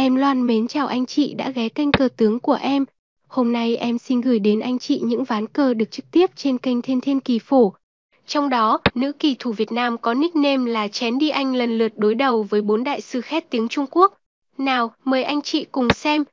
Em loan mến chào anh chị đã ghé kênh cờ tướng của em. Hôm nay em xin gửi đến anh chị những ván cờ được trực tiếp trên kênh Thiên Thiên Kỳ Phổ. Trong đó, nữ kỳ thủ Việt Nam có nickname là Chén Đi Anh lần lượt đối đầu với bốn đại sư khét tiếng Trung Quốc. Nào, mời anh chị cùng xem.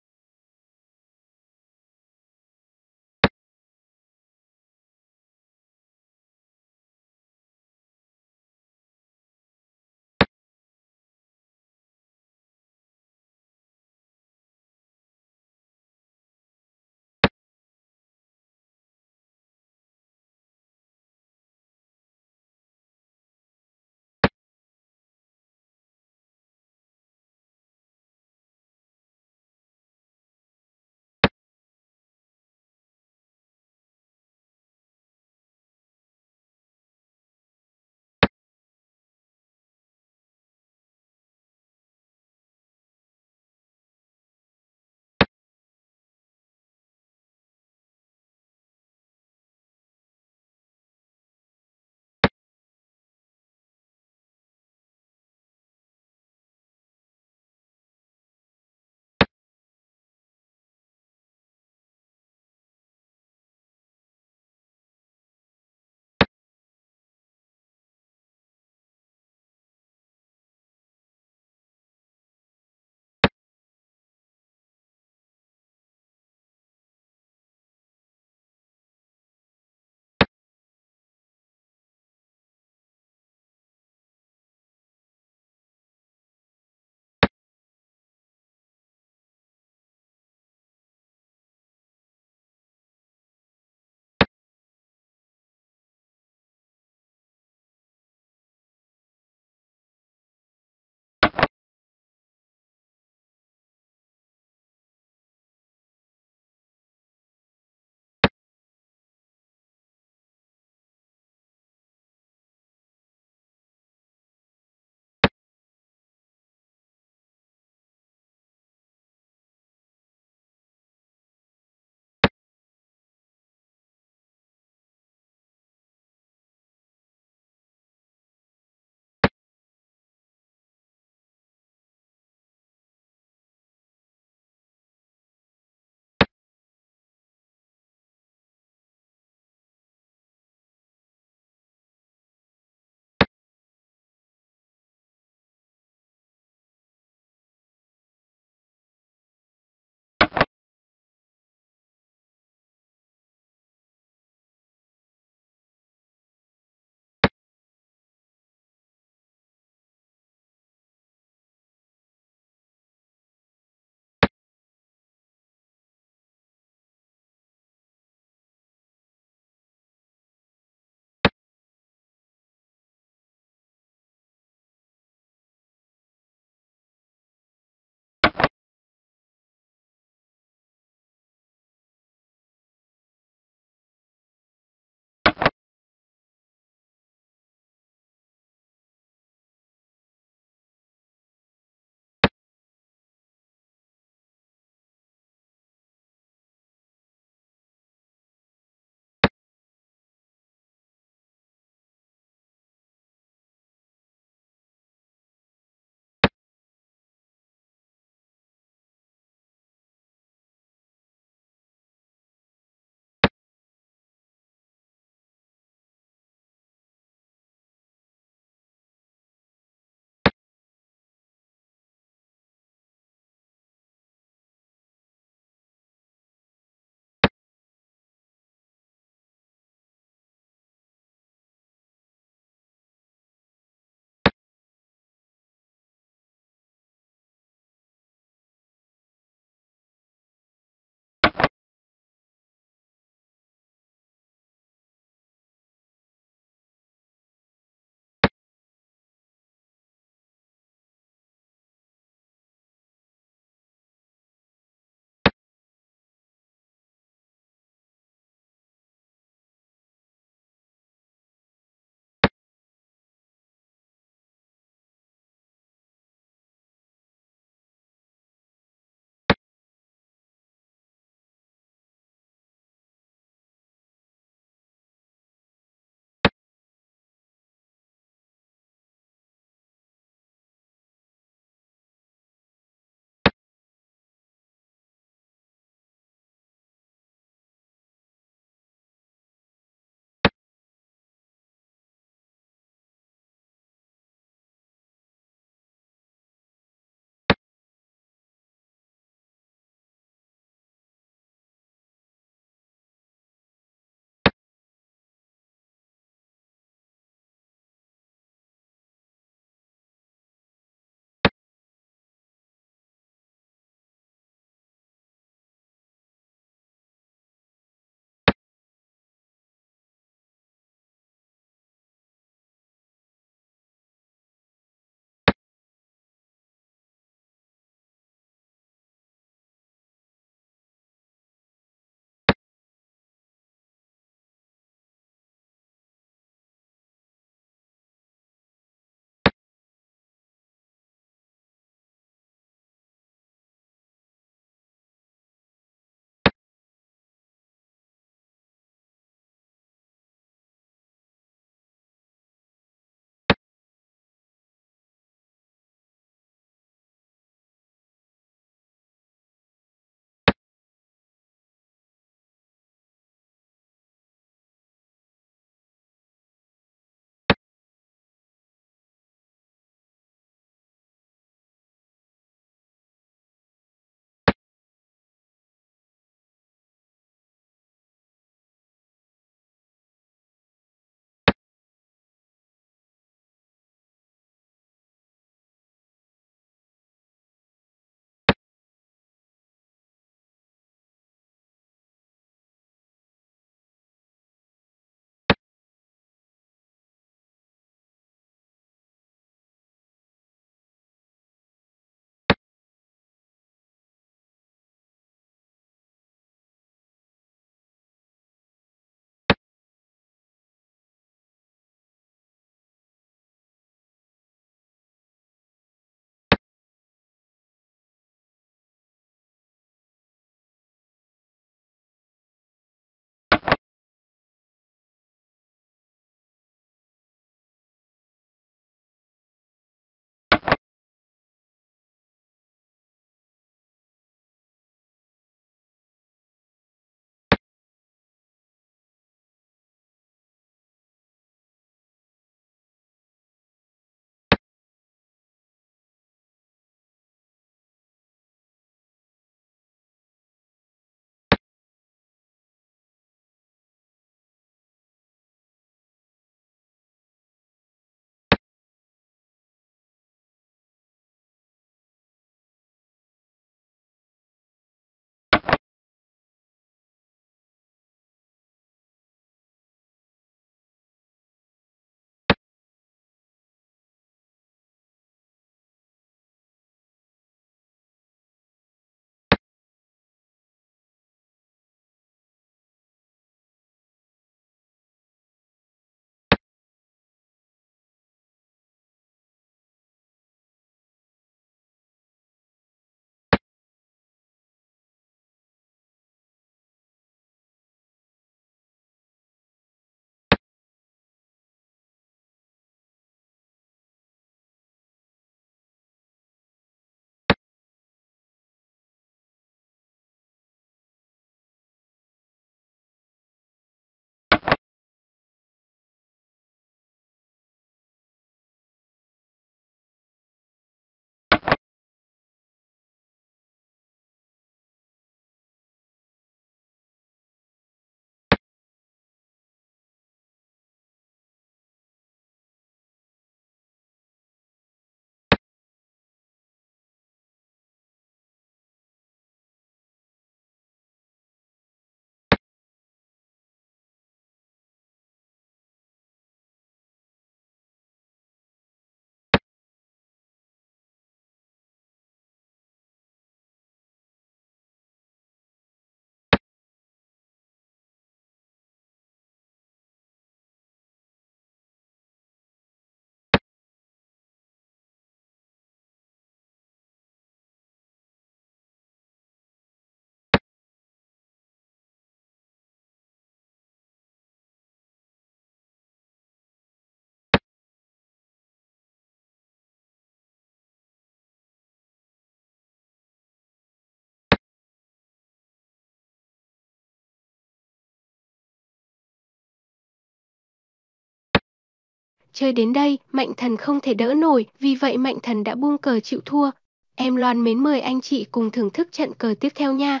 Chơi đến đây, Mạnh Thần không thể đỡ nổi, vì vậy Mạnh Thần đã buông cờ chịu thua. Em Loan mến mời anh chị cùng thưởng thức trận cờ tiếp theo nha.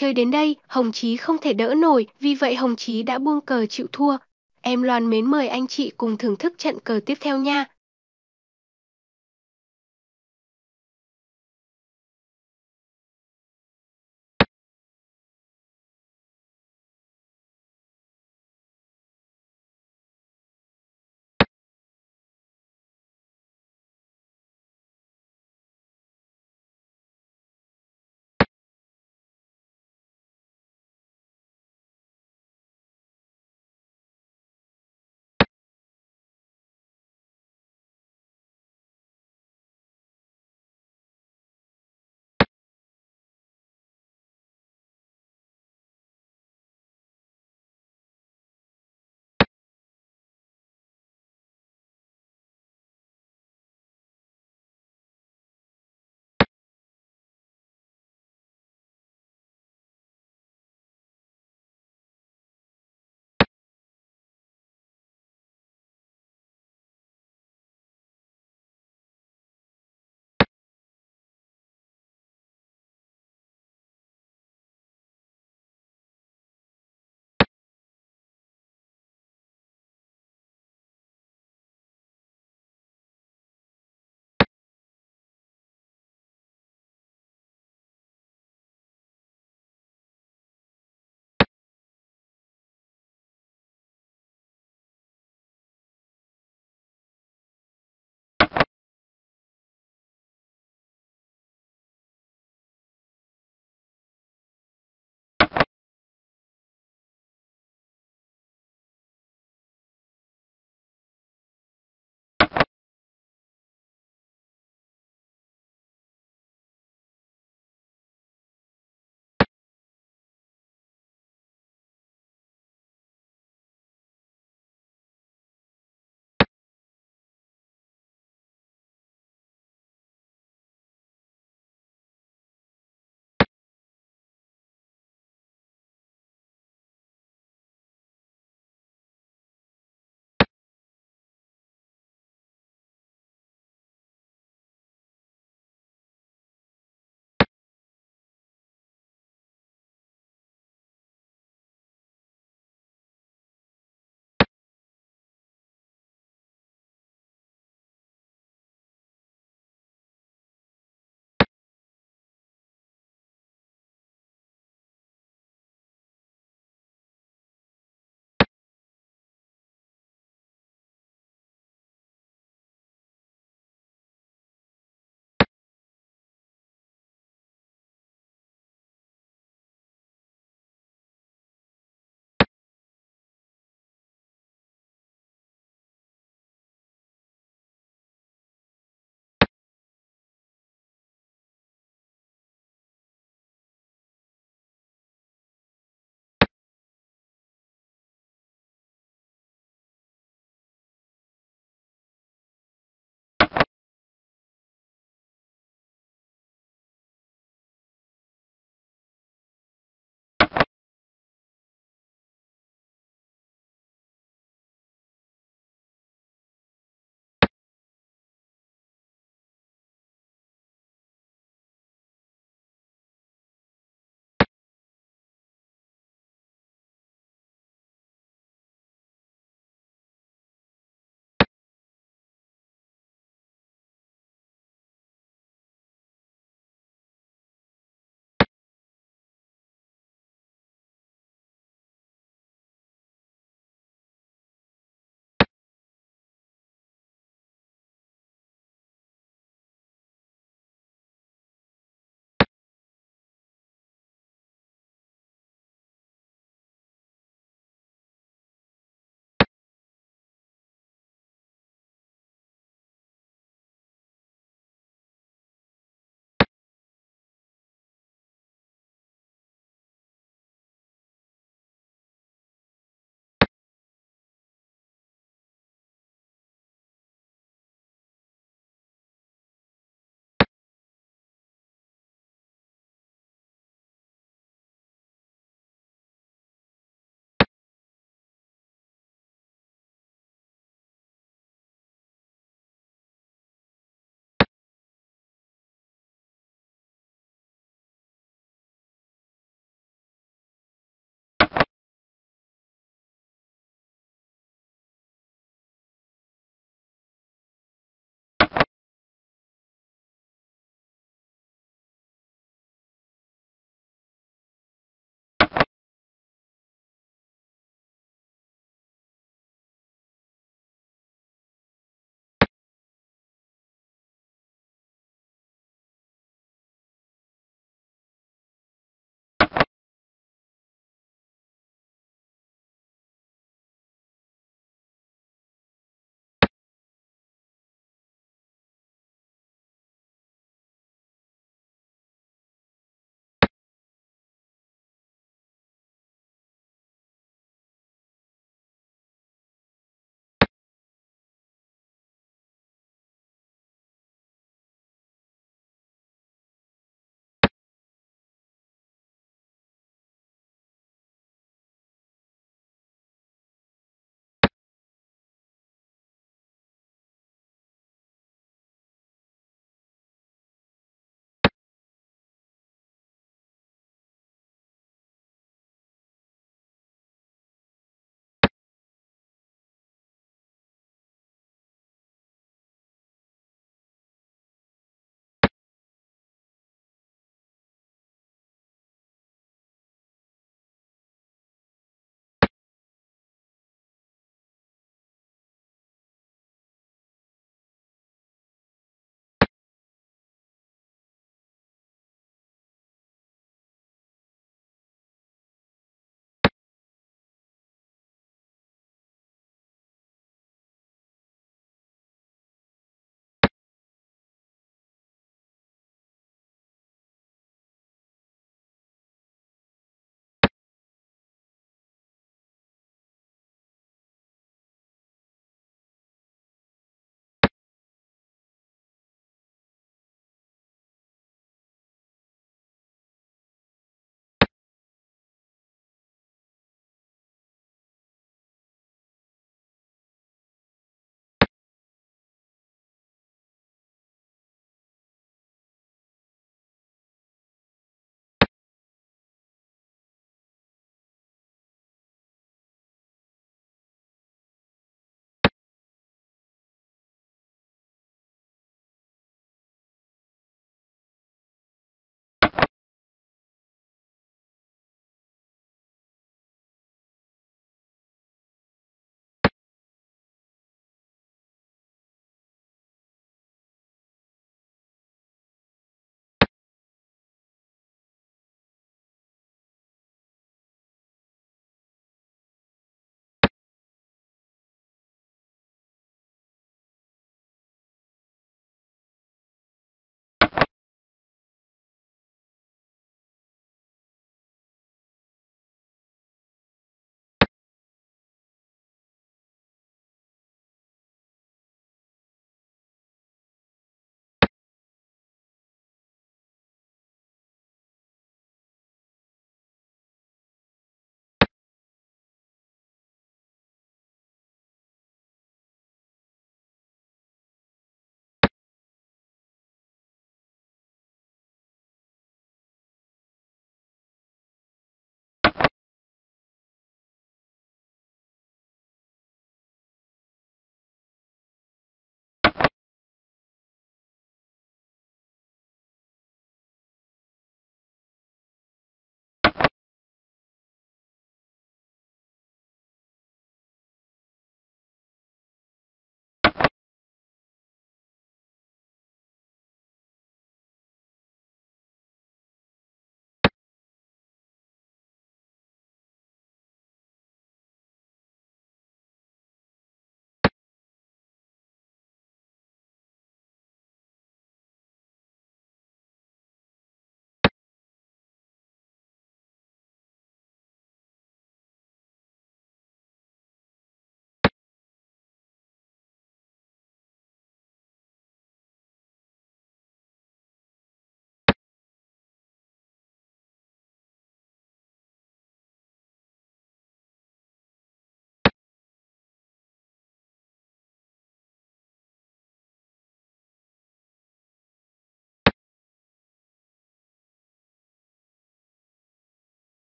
Chơi đến đây, Hồng Chí không thể đỡ nổi, vì vậy Hồng Chí đã buông cờ chịu thua. Em Loan mến mời anh chị cùng thưởng thức trận cờ tiếp theo nha.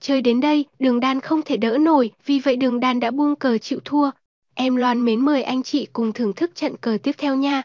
Chơi đến đây, đường đan không thể đỡ nổi, vì vậy đường đan đã buông cờ chịu thua. Em loan mến mời anh chị cùng thưởng thức trận cờ tiếp theo nha.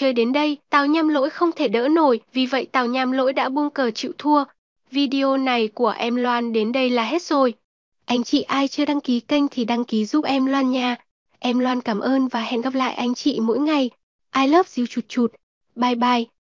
Chơi đến đây, Tào Nham Lỗi không thể đỡ nổi, vì vậy Tào Nham Lỗi đã buông cờ chịu thua. Video này của em Loan đến đây là hết rồi. Anh chị ai chưa đăng ký kênh thì đăng ký giúp em Loan nha. Em Loan cảm ơn và hẹn gặp lại anh chị mỗi ngày. I love you chụt chụt. Bye bye.